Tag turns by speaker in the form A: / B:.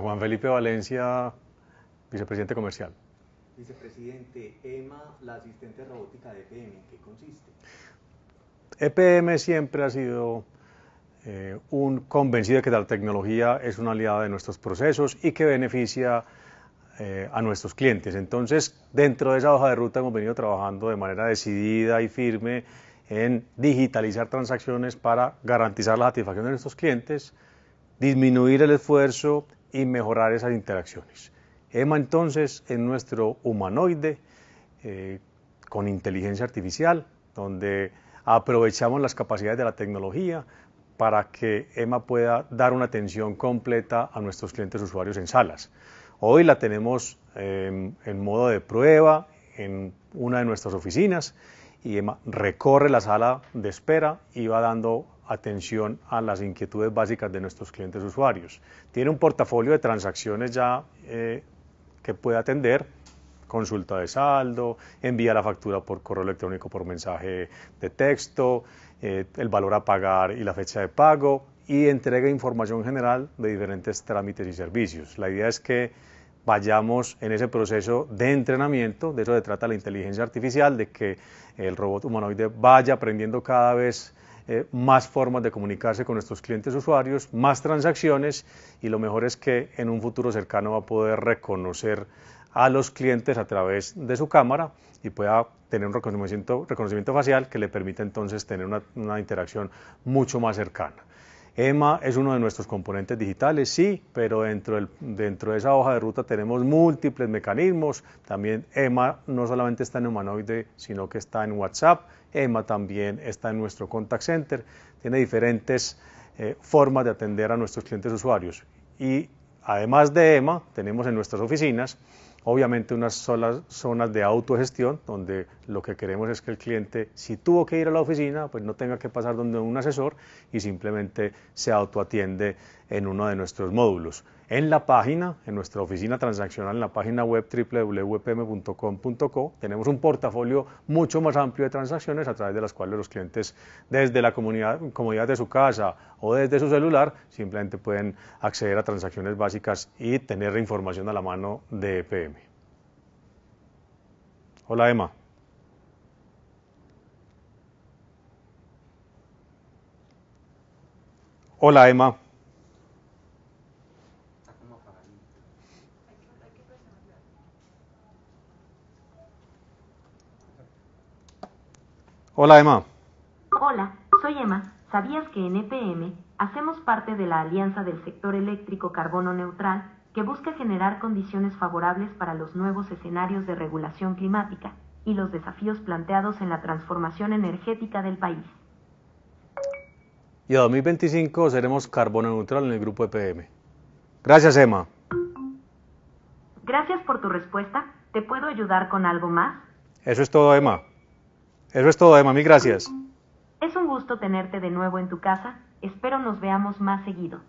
A: Juan Felipe Valencia, vicepresidente comercial. Vicepresidente, EMA, la asistente robótica de EPM, ¿en qué consiste? EPM siempre ha sido eh, un convencido de que la tecnología es una aliada de nuestros procesos y que beneficia eh, a nuestros clientes. Entonces, dentro de esa hoja de ruta hemos venido trabajando de manera decidida y firme en digitalizar transacciones para garantizar la satisfacción de nuestros clientes, disminuir el esfuerzo y mejorar esas interacciones. EMA entonces es nuestro humanoide eh, con inteligencia artificial, donde aprovechamos las capacidades de la tecnología para que EMA pueda dar una atención completa a nuestros clientes usuarios en salas. Hoy la tenemos em, en modo de prueba en una de nuestras oficinas y recorre la sala de espera y va dando atención a las inquietudes básicas de nuestros clientes usuarios. Tiene un portafolio de transacciones ya eh, que puede atender, consulta de saldo, envía la factura por correo electrónico por mensaje de texto, eh, el valor a pagar y la fecha de pago y entrega información general de diferentes trámites y servicios. La idea es que vayamos en ese proceso de entrenamiento, de eso se trata la inteligencia artificial, de que el robot humanoide vaya aprendiendo cada vez eh, más formas de comunicarse con nuestros clientes usuarios, más transacciones y lo mejor es que en un futuro cercano va a poder reconocer a los clientes a través de su cámara y pueda tener un reconocimiento, facial que le permite entonces tener una, una interacción mucho más cercana. EMA es uno de nuestros componentes digitales, sí, pero dentro, de esa hoja de ruta tenemos múltiples mecanismos. También EMA no solamente está en humanoide, sino que está en WhatsApp. EMA también está en nuestro contact center. Tiene diferentes eh, formas de atender a nuestros clientes usuarios. Y además de EMA, tenemos en nuestras oficinas obviamente unas solas zonas de autogestión, donde lo que queremos es que el cliente, si tuvo que ir a la oficina, pues no tenga que pasar donde un asesor y simplemente se autoatiende en uno de nuestros módulos. En la página, en nuestra oficina transaccional, en la página web www.pm.com.co, tenemos un portafolio mucho más amplio de transacciones a través de las cuales los clientes desde la comunidad, comodidad de su casa o desde su celular simplemente pueden acceder a transacciones básicas y tener información a la mano de EPM. Hola Emma. Hola Emma. Hola Emma.
B: Hola, soy Emma. ¿Sabías que en EPM hacemos parte de la alianza del sector eléctrico carbono neutral que busca generar condiciones favorables para los nuevos escenarios de regulación climática y los desafíos planteados en la transformación energética del país?
A: Y a 2025 seremos carbono neutral en el grupo EPM. Gracias, Emma.
B: Gracias por tu respuesta. ¿Te puedo ayudar con algo más?
A: Eso es todo, Emma. Eso es todo, Emma. Mil gracias.
B: Es un gusto tenerte de nuevo en tu casa. Espero nos veamos más seguido.